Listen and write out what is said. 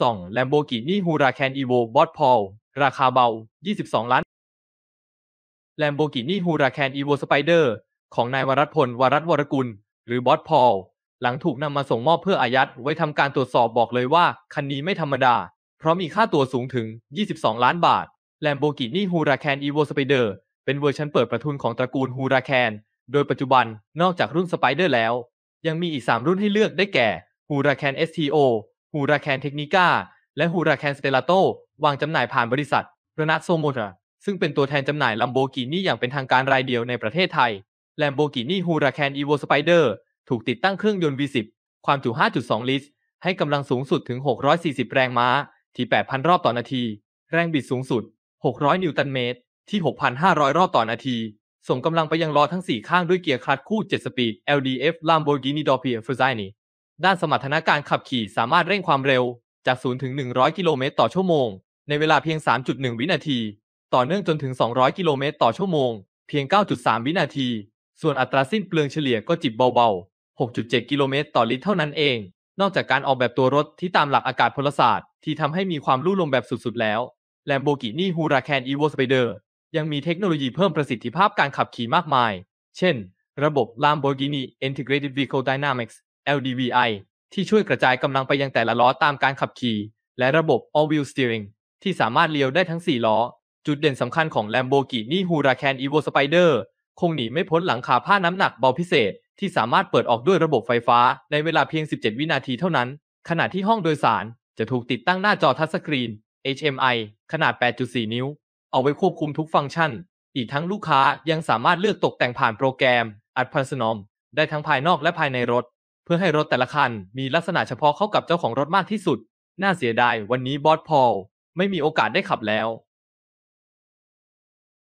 ส่อง Lamborghini Huracan Evo Bot Paul ราคาเบา 22 ล้าน Lamborghini Huracan Evo Spider ของนายวรัตพล วรัตวรกุล หรือบอสพอลหลังถูกนำมาส่งมอบเพื่ออายัดไว้ทำการตรวจสอบบอกเลยว่า คันนี้ไม่ธรรมดา เพราะมีค่าตัวสูงถึง 22 ล้านบาท Lamborghini Huracan Evo Spider เป็นเวอร์ชันเปิดประทุนของตระกูล Huracan โดยปัจจุบันนอกจากรุ่น Spider แล้ว ยังมีอีก3รุ่นให้เลือกได้แก่ Huracan STO ฮูราแคนเทคนิก้าและฮูราแคนสเตลาโตวางจำหน่ายผ่านบริษัทรนัทโซโมทาซึ่งเป็นตัวแทนจำหน่ายลัมโบกินี่อย่างเป็นทางการรายเดียวในประเทศไทยแลมโบกินี่ฮูราแคนอีโวสไปเดอร์ถูกติดตั้งเครื่องยนต์ V10 ความจุ5.2 ลิตรให้กำลังสูงสุดถึง 640 แรงม้าที่ 8,000 รอบต่อนาที แรงบิดสูงสุด 600 นิวตันเมตรที่ 6,500 รอบต่อนาที ส่งกำลังไปยังล้อทั้ง4ข้างด้วยเกียร์คลัตช์คู่ 7 สปีด LDF Lamborghini d o r p i e f u r z a n i ด้านสมรรถนะการขับขี่สามารถเร่งความเร็ว จาก 0 ถึง 100 กิโลเมตรต่อชั่วโมง ในเวลาเพียง 3.1 วินาที ต่อเนื่องจนถึง 200 กิโลเมตรต่อชั่วโมงเพียง 9.3 วินาที ส่วนอัตราสิ้นเปลืองเฉลี่ยก็จิบเบาๆ 6.7 กิโลเมตรต่อลิตรเท่านั้นเอง นอกจากการออกแบบตัวรถที่ตามหลักอากาศพลศาสตร์ ที่ทำให้มีความลู่ลมแบบสุดๆ แล้วลมโบกินี่ฮูราแคนอีโวสไปเดอร์ยังมีเทคโนโลยีเพิ่มประสิทธิภาพการขับขี่มากมาย เช่น ระบบ Lamborghini Integrated Vehicle Dynamics LDVI ที่ช่วยกระจายกำลังไปยังแต่ละล้อตามการขับขี่และระบบ All-Wheel Steering ที่สามารถเลี้ยวได้ทั้ง 4 ล้อ จุดเด่นสำคัญของ Lamborghini Huracan Evo Spider คงหนีไม่พ้นหลังคาผ้าน้ำหนักเบาพิเศษที่สามารถเปิดออกด้วยระบบไฟฟ้า ในเวลาเพียง 17 วินาทีเท่านั้น ขณะที่ห้องโดยสาร จะถูกติดตั้งหน้าจอทัชสกรีน HMI ขนาด 8.4 นิ้วเอาไว้ควบคุมทุกฟังก์ชัน อีกทั้งลูกค้ายังสามารถเลือกตกแต่งผ่านโปรแกรมอัดพันสนอมได้ทั้งภายนอกและภายในรถพื่อให้รถแต่ละคันมีลักษณะเฉพาะเข้ากับเจ้าของรถมากที่สุด น่าเสียดาย วันนี้บอสพอลไม่มีโอกาสได้ขับแล้ว